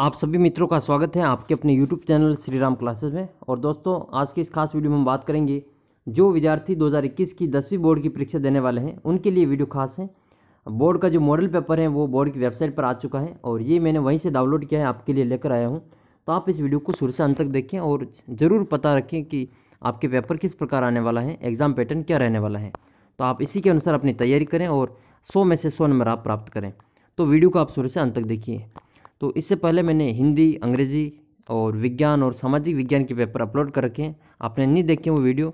आप सभी मित्रों का स्वागत है आपके अपने YouTube channel Shri Ram classes में और दोस्तों आज के इस खास वीडियो में हम बात करेंगे जो विद्यार्थी 2021 की दसवीं बोर्ड की परीक्षा देने वाले हैं उनके लिए वीडियो खास है बोर्ड का जो मॉडल पेपर है वो बोर्ड की वेबसाइट पर आ चुका है और ये मैंने वहीं से डाउनलोड किया है आपके लिए लेकर आया हूँ तो आप इस वीडियो को शुरू से अंत तक देखें और ज़रूर पता रखें कि आपके पेपर किस प्रकार आने वाला है एग्ज़ाम पैटर्न क्या रहने वाला है तो आप इसी के अनुसार अपनी तैयारी करें और सौ में से सौ नंबर आप प्राप्त करें तो वीडियो को आप शुरू से अंत तक देखिए तो इससे पहले मैंने हिंदी अंग्रेज़ी और विज्ञान और सामाजिक विज्ञान के पेपर अपलोड कर रखे हैं आपने नहीं देखे वो वीडियो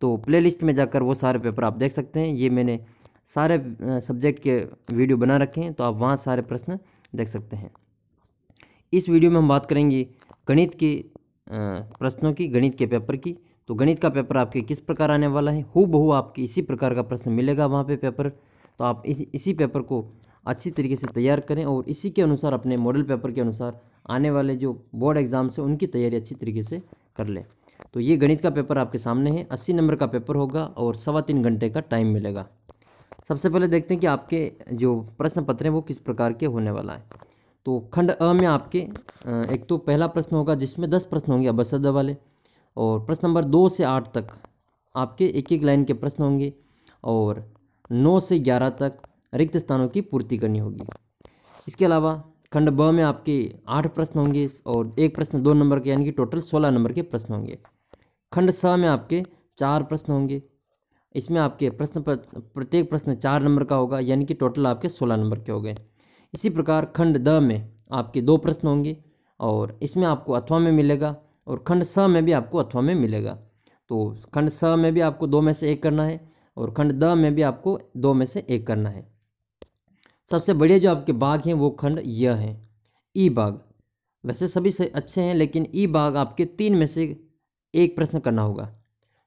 तो प्लेलिस्ट में जाकर वो सारे पेपर आप देख सकते हैं ये मैंने सारे सब्जेक्ट के वीडियो बना रखे हैं तो आप वहाँ सारे प्रश्न देख सकते हैं इस वीडियो में हम बात करेंगे गणित के प्रश्नों की गणित के पेपर की तो गणित का पेपर आपके किस प्रकार आने वाला है हु बहू आपके इसी प्रकार का प्रश्न मिलेगा वहाँ पे पेपर तो आप इस, इसी पेपर को अच्छी तरीके से तैयार करें और इसी के अनुसार अपने मॉडल पेपर के अनुसार आने वाले जो बोर्ड एग्ज़ाम्स हैं उनकी तैयारी अच्छी तरीके से कर लें तो ये गणित का पेपर आपके सामने है अस्सी नंबर का पेपर होगा और सवा तीन घंटे का टाइम मिलेगा सबसे पहले देखते हैं कि आपके जो प्रश्न पत्र हैं वो किस प्रकार के होने वाला है तो खंड अ में आपके एक तो पहला प्रश्न होगा जिसमें दस प्रश्न होंगे अबसद वाले और प्रश्न नंबर दो से आठ तक आपके एक एक लाइन के प्रश्न होंगे और नौ से ग्यारह तक रिक्त स्थानों की पूर्ति करनी होगी इसके अलावा खंड ब में आपके आठ प्रश्न होंगे और एक प्रश्न दो नंबर के यानी कि टोटल सोलह नंबर के प्रश्न होंगे खंड स में आपके चार प्रश्न होंगे इसमें आपके प्रश्न प्रत्येक प्रश्न चार नंबर का होगा यानी कि टोटल आपके सोलह नंबर के हो गए इसी प्रकार खंड द में आपके दो प्रश्न होंगे और इसमें आपको अथवा में मिलेगा और खंड स में भी आपको अथवा में मिलेगा तो खंड स में भी आपको दो में से एक करना है और खंड द में भी आपको दो में से एक करना है सबसे बढ़िया जो आपके बाघ हैं वो खंड यह है ई बाघ वैसे सभी से अच्छे हैं लेकिन ई बाघ आपके तीन में से एक प्रश्न करना होगा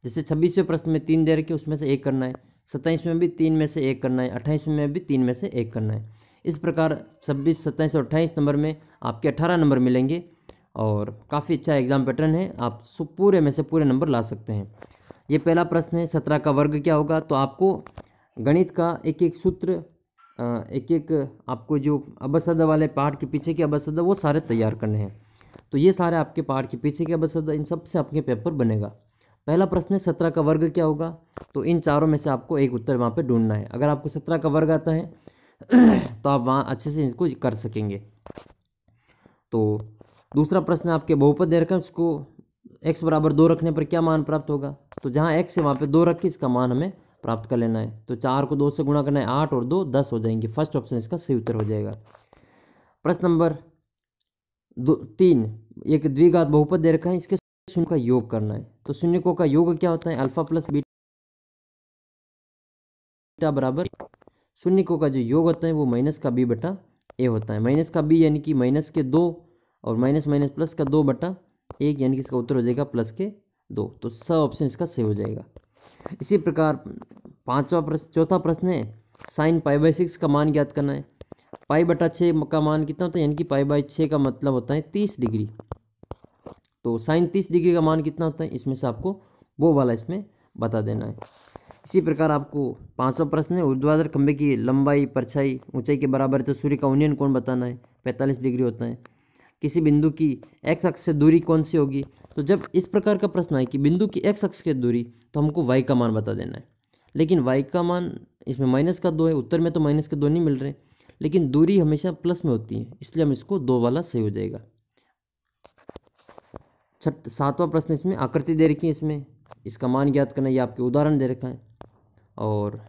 जैसे छब्बीसवें प्रश्न में तीन दे रखे उसमें से एक करना है सत्ताईस में भी तीन में से एक करना है अट्ठाईस में भी तीन में से एक करना है इस प्रकार छब्बीस सत्ताईस और अट्ठाईस नंबर में आपके अट्ठारह नंबर मिलेंगे और काफ़ी अच्छा एग्ज़ाम पैटर्न है आप पूरे में से पूरे नंबर ला सकते हैं ये पहला प्रश्न है सत्रह का वर्ग क्या होगा तो आपको गणित का एक एक सूत्र एक एक आपको जो अबसद वाले पहाड़ के पीछे के अबसदा वो सारे तैयार करने हैं तो ये सारे आपके पहाड़ के पीछे के अबसदा इन सब से आपके पेपर बनेगा पहला प्रश्न है सत्रह का वर्ग क्या होगा तो इन चारों में से आपको एक उत्तर वहाँ पर ढूंढना है अगर आपको सत्रह का वर्ग आता है तो आप वहाँ अच्छे से इनको कर सकेंगे तो दूसरा प्रश्न आपके बहुपद देर रखा उसको एक्स बराबर दो रखने पर क्या मान प्राप्त होगा तो जहाँ एक्स है वहाँ पर दो रख के इसका मान हमें प्राप्त कर लेना है तो चार को दो से गुणा करना है आठ और दो दस हो जाएंगे फर्स्ट ऑप्शन इसका सही उत्तर हो जाएगा प्रश्न नंबर दो तीन एक द्विघात बहुपद दे रखा है इसके शून्य का योग करना है तो शून्य को का योग क्या होता है अल्फा प्लस बीटा बराबर शून्य को का जो योग होता है वो माइनस का बी बटा ए होता है माइनस का बी यानी कि माइनस के दो और माइनस माइनस प्लस का दो बटा एक यानी कि इसका उत्तर हो जाएगा प्लस के दो तो स ऑप्शन इसका सही हो जाएगा इसी प्रकार पांचवा प्रश्न चौथा प्रश्न है साइन पाई बाई सिक्स का मान ज्ञात करना है पाई बटा छः का मान कितना होता है यानी कि पाई बाई छः का मतलब होता है तीस डिग्री तो साइन तीस डिग्री का मान कितना होता है इसमें से आपको वो वाला इसमें बता देना है इसी प्रकार आपको पाँचवा प्रश्न है उर्द्वाधर खंबे की लंबाई परछाई ऊंचाई के बराबर तो सूर्य का उन्नयन कौन बताना है पैंतालीस डिग्री होता है किसी बिंदु की एक्स अक्ष से दूरी कौन सी होगी तो जब इस प्रकार का प्रश्न आए कि बिंदु की एक्स अक्ष की दूरी तो हमको वाई का मान बता देना है लेकिन वाई का मान इसमें माइनस का दो है उत्तर में तो माइनस के दो नहीं मिल रहे लेकिन दूरी हमेशा प्लस में होती है इसलिए हम इसको दो वाला सही हो जाएगा छठ सातवां प्रश्न इसमें आकृति दे रखी है इसमें इसका मान ज्ञात करना यह आपके उदाहरण दे रखा है और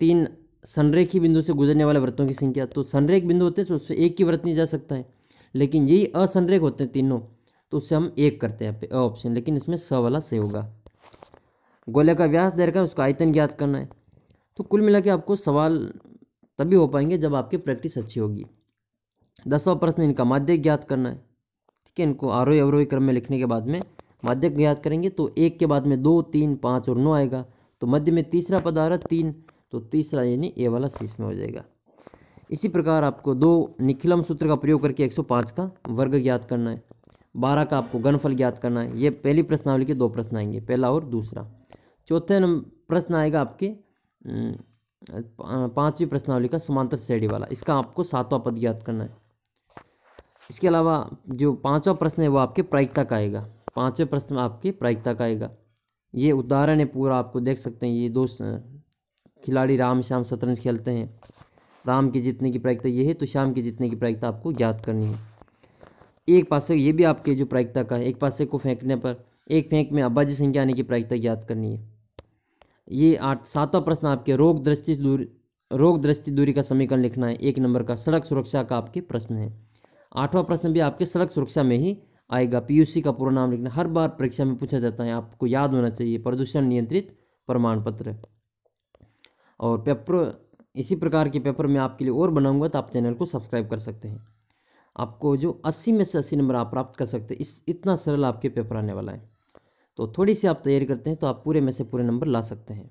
तीन संरेखी बिंदु से गुजरने वाले व्रतों की संख्या तो संरेख बिंदु होते हैं तो उससे एक ही व्रत नहीं जा सकता है लेकिन यही असंरेख होते हैं तीनों तो उससे हम एक करते हैं पे ऑप्शन लेकिन इसमें स वाला से होगा गोले का व्यास दे रखा है उसका आयतन ज्ञात करना है तो कुल मिला के आपको सवाल तभी हो पाएंगे जब आपकी प्रैक्टिस अच्छी होगी दसवा प्रश्न इनका माध्य ज्ञात करना है ठीक है इनको आरोही अवरोही क्रम में लिखने के बाद में माध्य ज्ञात करेंगे तो एक के बाद में दो तीन पाँच और नौ आएगा तो मध्य में तीसरा पद आ रहा तीन तो तीसरा यानी ए वाला सी में हो जाएगा इसी प्रकार आपको दो निखिलम सूत्र का प्रयोग करके 105 का वर्ग ज्ञात करना है 12 का आपको गणफल ज्ञात करना है ये पहली प्रश्नावली के दो प्रश्न आएंगे पहला और दूसरा चौथे प्रश्न आएगा आपके पांचवी प्रश्नावली का समांतर श्रेणी वाला इसका आपको सातवां पद ज्ञात करना है इसके अलावा जो पांचवा प्रश्न है वो आपके प्रायिकता का आएगा पांचवें प्रश्न आपके प्रायिकता का आएगा ये उदाहरण है पूरा आपको देख सकते हैं ये दो खिलाड़ी राम श्याम शतरंज खेलते हैं राम के जितने की प्रायिकता ये है तो श्याम के जितने की प्रायिकता आपको ज्ञात करनी है एक पासे ये भी आपके जो प्रायिकता का है एक पासे को फेंकने पर एक फेंक में अभाज्य संख्या आने की प्रायिकता ज्ञात करनी है ये आठ सातवां प्रश्न आपके रोग दृष्टि दूरी रोग दृष्टि दूरी का समीकरण लिखना है एक नंबर का सड़क सुरक्षा का आपके प्रश्न है आठवां प्रश्न भी आपके सड़क सुरक्षा में ही आएगा पीयूसी का पूरा नाम लिखना हर बार परीक्षा में पूछा जाता है आपको याद होना चाहिए प्रदूषण नियंत्रित प्रमाण पत्र और पेपर इसी प्रकार के पेपर मैं आपके लिए और बनाऊंगा तो आप चैनल को सब्सक्राइब कर सकते हैं आपको जो 80 में से 80 नंबर आप प्राप्त कर सकते हैं इस इतना सरल आपके पेपर आने वाला है तो थोड़ी सी आप तैयारी करते हैं तो आप पूरे में से पूरे नंबर ला सकते हैं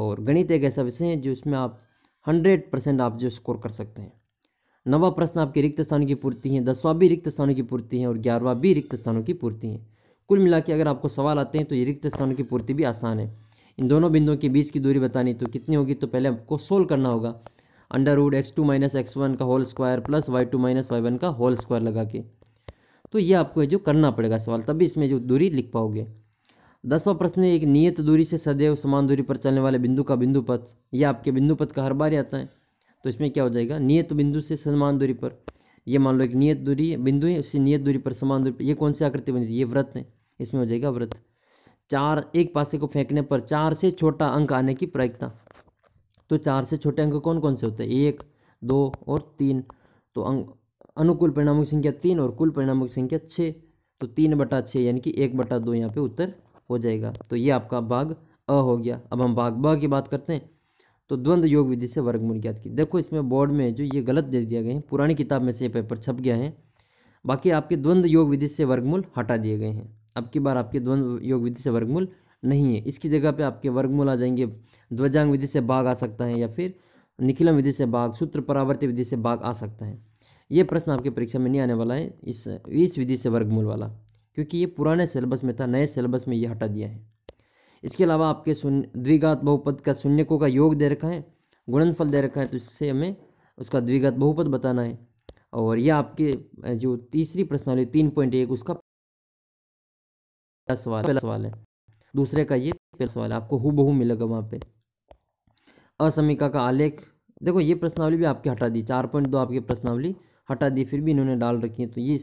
और गणित एक ऐसा विषय है जो इसमें आप हंड्रेड परसेंट आप जो स्कोर कर सकते हैं नवा प्रश्न आपके रिक्त स्थानों की पूर्ति है दसवां भी रिक्त स्थानों की पूर्ति है और ग्यारहवा भी रिक्त स्थानों की पूर्ति है कुल मिला के अगर आपको सवाल आते हैं तो ये रिक्त स्थानों की पूर्ति भी आसान है इन दोनों बिंदुओं के बीच की दूरी बतानी तो कितनी होगी तो पहले आपको सोल्व करना होगा under root x two minus x one का whole square plus y two minus y one का होल स्क्वायर लगा के तो ये आपको जो करना पड़ेगा सवाल तभी इसमें जो दूरी लिख पाओगे दसवां प्रश्न एक नियत दूरी से सदैव समान दूरी पर चलने वाले बिंदु का बिंदु पथ यह आपके बिंदु पथ का हर बार आता है तो इसमें क्या हो जाएगा नियत बिंदु से समान दूरी पर ये मान लो एक नियत दूरी बिंदु है उससे नियत दूरी पर समान दूरी पर ये कौन सी आकृति बनी ये व्रत है इसमें हो जाएगा व्रत चार एक पासे को फेंकने पर चार से छोटा अंक आने की प्रायिकता तो चार से छोटे अंक कौन कौन से होते हैं एक दो और तीन तो अंक अनुकूल परिणामों की संख्या तीन और कुल परिणामों की संख्या छः तो तीन बटा छः यानी कि एक बटा दो यहाँ पे उत्तर हो जाएगा तो ये आपका भाग अ हो गया अब हम भाग ब की बात करते हैं तो द्वंद्व योग विधि से वर्गमूल ज्ञात की देखो इसमें बोर्ड में जो ये गलत दे दिया गया है पुरानी किताब में से ये पेपर छप गया है बाकी आपके द्वंद्व योग विधि से वर्गमूल हटा दिए गए हैं अब की बार आपके द्वंद्व योग विधि से वर्गमूल नहीं है इसकी जगह पे आपके वर्गमूल आ जाएंगे ध्वजांग विधि से बाघ आ सकता है या फिर निखिलम विधि से बाघ सूत्र परावर्ती विधि से बाघ आ सकता है ये प्रश्न आपके परीक्षा में नहीं आने वाला है इस इस विधि से वर्गमूल वाला क्योंकि ये पुराने सिलेबस में था नए सिलेबस में ये हटा दिया है इसके अलावा आपके शून्य द्विघात बहुपद का शून्यकों का योग दे रखा है गुणनफल दे रखा है तो इससे हमें उसका द्विघात बहुपद बताना है और यह आपके जो तीसरी प्रश्नावली तीन पॉइंट एक उसका पहला सवाल पहला सवाल है दूसरे का ये पहला सवाल आपको हु बहु मिलेगा वहाँ पे असमिका का आलेख देखो ये प्रश्नावली भी आपकी हटा दी चार पॉइंट दो आपकी प्रश्नावली हटा दी फिर भी इन्होंने डाल रखी है तो ये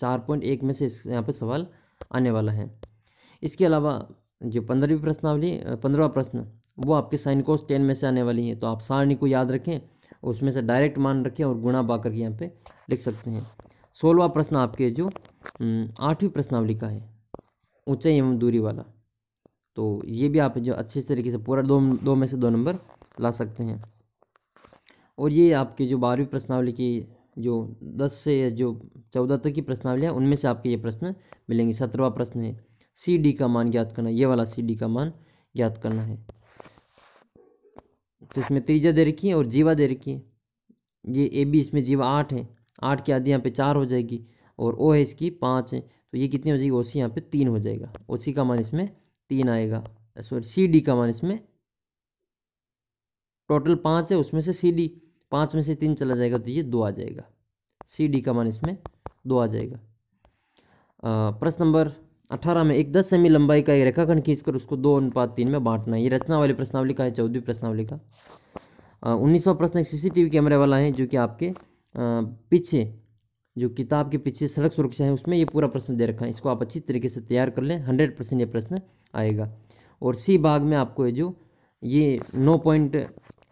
चार पॉइंट एक में से यहाँ पे सवाल आने वाला है इसके अलावा जो पंद्रहवीं प्रश्नावली पंद्रहवा प्रश्न वो आपके साइन कोर्स टेन में से आने वाली है तो आप सारणी को याद रखें उसमें से डायरेक्ट मान रखें और गुणा बा करके यहाँ पे लिख सकते हैं सोलवा प्रश्न आपके जो आठवीं प्रश्नावली का है ऊंचाई एवं दूरी वाला तो ये भी आप जो अच्छे तरीके से पूरा दो दो में से दो नंबर ला सकते हैं और ये आपके जो बारहवीं प्रश्नावली की जो दस से जो चौदह तक की है उनमें से आपके ये प्रश्न मिलेंगे सत्रहवा प्रश्न है सी डी का मान ज्ञात करना ये वाला सी डी का मान ज्ञात करना है तो इसमें त्रीजा दे रखी है और जीवा दे रखी है ये ए बी इसमें जीवा आठ है आठ के आधी यहाँ पे चार हो जाएगी और ओ है इसकी पाँच है तो ये कितनी हो जाएगी ओ सी यहाँ पर तीन हो जाएगा ओ सी का मान इसमें तीन आएगा सॉरी सी डी का मान इसमें टोटल पाँच है उसमें से सी डी पाँच में से तीन चला जाएगा तो ये दो आ जाएगा सी डी का मान इसमें दो आ जाएगा प्रश्न नंबर अठारह में एक दस सेमी लंबाई का एक रेखाखंड खींचकर उसको दो अनुपात तीन में बांटना है ये रचना वाली प्रश्नावली का है चौदहवीं प्रश्नावली का उन्नीसवा प्रश्न एक सीसीटीवी कैमरे वाला है जो कि आपके आ, पीछे जो किताब के पीछे सड़क सुरक्षा है उसमें ये पूरा प्रश्न दे रखा है इसको आप अच्छी तरीके से तैयार कर लें हंड्रेड परसेंट ये प्रश्न आएगा और सी भाग में आपको ये जो ये नौ पॉइंट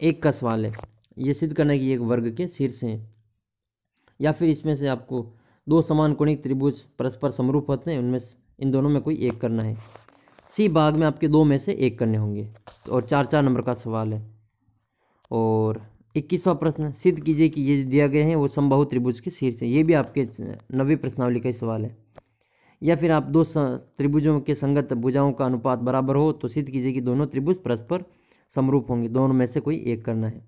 एक का सवाल है ये सिद्ध करना की कि एक वर्ग के शीर्ष हैं या फिर इसमें से आपको दो समान कोणिक त्रिभुज परस्पर समरूप होते हैं उनमें इन दोनों में कोई एक करना है सी भाग में आपके दो में से एक करने होंगे तो और चार चार नंबर का सवाल है और इक्कीसवा प्रश्न सिद्ध कीजिए कि ये दिया गया है वो संभव त्रिभुज के शीर्ष हैं ये भी आपके नवी प्रश्नावली का ही सवाल है या फिर आप दो त्रिभुजों के संगत भुजाओं का अनुपात बराबर हो तो सिद्ध कीजिए कि दोनों त्रिभुज परस्पर समरूप होंगे दोनों में से कोई एक करना है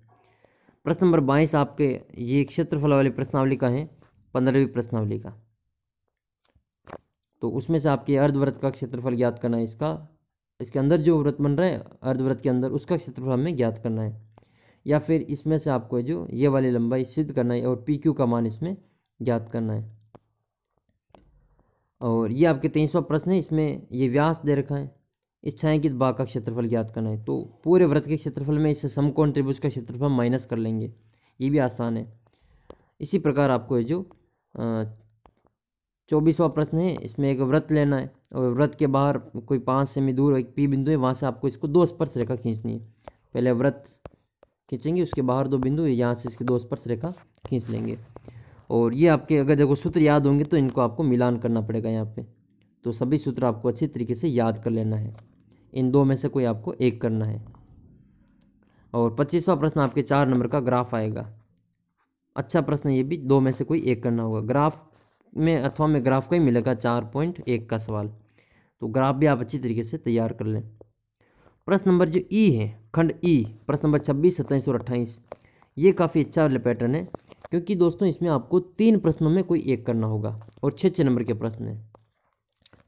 प्रश्न नंबर बाईस आपके ये क्षेत्रफल वाली प्रश्नावली का है पंद्रहवीं प्रश्नावली का तो उसमें से आपके अर्धव्रत का क्षेत्रफल ज्ञात करना है इसका इसके अंदर जो व्रत बन रहा है अर्धव्रत के अंदर उसका क्षेत्रफल हमें ज्ञात करना है या फिर इसमें से आपको जो ये वाली लंबाई सिद्ध करना है और पी क्यू का मान इसमें ज्ञात करना है और ये आपके तेईसवा प्रश्न है इसमें ये व्यास दे रखा है इस छायांकित बाघ का क्षेत्रफल ज्ञात करना है तो पूरे व्रत के क्षेत्रफल में इससे समकोण त्रिभुज का क्षेत्रफल माइनस कर लेंगे ये भी आसान है इसी प्रकार आपको जो चौबीसवा प्रश्न है इसमें एक व्रत लेना है और व्रत के बाहर कोई पाँच सेमी दूर एक पी बिंदु है वहाँ से आपको इसको दो स्पर्श रेखा खींचनी है पहले व्रत खींचेंगे उसके बाहर दो बिंदु यहाँ से इसके दो स्पर्श रेखा खींच लेंगे और ये आपके अगर देखो सूत्र याद होंगे तो इनको आपको मिलान करना पड़ेगा यहाँ पे तो सभी सूत्र आपको अच्छी तरीके से याद कर लेना है इन दो में से कोई आपको एक करना है और पच्चीसवा प्रश्न आपके चार नंबर का ग्राफ आएगा अच्छा प्रश्न ये भी दो में से कोई एक करना होगा ग्राफ में अथवा में ग्राफ का ही मिलेगा चार पॉइंट एक का सवाल तो ग्राफ भी आप अच्छी तरीके से तैयार कर लें प्रश्न नंबर जो ई है खंड ई प्रश्न नंबर छब्बीस सत्ताईस और अट्ठाईस ये काफ़ी अच्छा वाले पैटर्न है क्योंकि दोस्तों इसमें आपको तीन प्रश्नों में कोई एक करना होगा और छः छः नंबर के प्रश्न हैं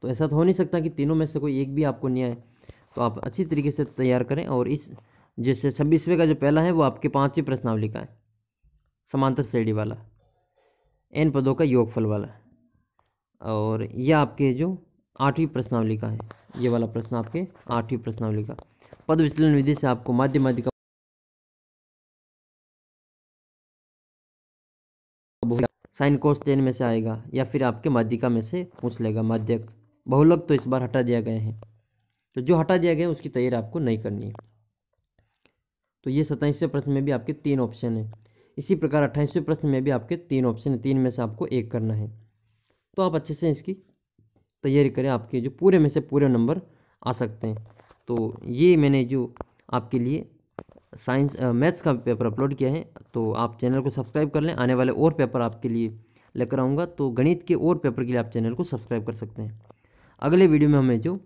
तो ऐसा तो हो नहीं सकता कि तीनों में से कोई एक भी आपको नहीं आए तो आप अच्छी तरीके से तैयार करें और इस जैसे छब्बीसवें का जो पहला है वो आपके पाँचवें प्रश्नावली का है समांतर श्रेणी वाला एन पदों का योगफल वाला और यह आपके जो आठवीं प्रश्नावली का है ये वाला प्रश्न आपके आठवीं प्रश्नावली का पद विश्लेषण विधि से आपको माध्य माध्य का साइन कोर्स टेन में से आएगा या फिर आपके माध्यिका में से पूछ लेगा माध्यक बहुलक तो इस बार हटा दिया गए हैं तो जो हटा दिया गया है उसकी तैयारी आपको नहीं करनी है तो ये सत्ताईसवें प्रश्न में भी आपके तीन ऑप्शन है इसी प्रकार अट्ठाईसवें प्रश्न में भी आपके तीन ऑप्शन है तीन में से आपको एक करना है तो आप अच्छे से इसकी तैयारी करें आपके जो पूरे में से पूरे नंबर आ सकते हैं तो ये मैंने जो आपके लिए साइंस मैथ्स का पेपर अपलोड किया है तो आप चैनल को सब्सक्राइब कर लें आने वाले और पेपर आपके लिए लेकर आऊँगा तो गणित के और पेपर के लिए आप चैनल को सब्सक्राइब कर सकते हैं अगले वीडियो में हमें जो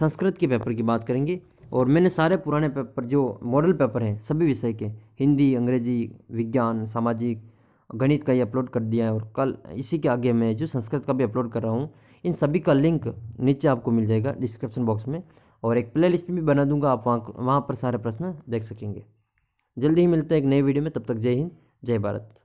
संस्कृत के पेपर की बात करेंगे और मैंने सारे पुराने पेपर जो मॉडल पेपर हैं सभी विषय के हिंदी अंग्रेजी विज्ञान सामाजिक गणित का ये अपलोड कर दिया है और कल इसी के आगे मैं जो संस्कृत का भी अपलोड कर रहा हूँ इन सभी का लिंक नीचे आपको मिल जाएगा डिस्क्रिप्शन बॉक्स में और एक प्ले लिस्ट भी बना दूंगा आप वहाँ वहाँ पर सारे प्रश्न देख सकेंगे जल्दी ही मिलते हैं एक नई वीडियो में तब तक जय हिंद जय भारत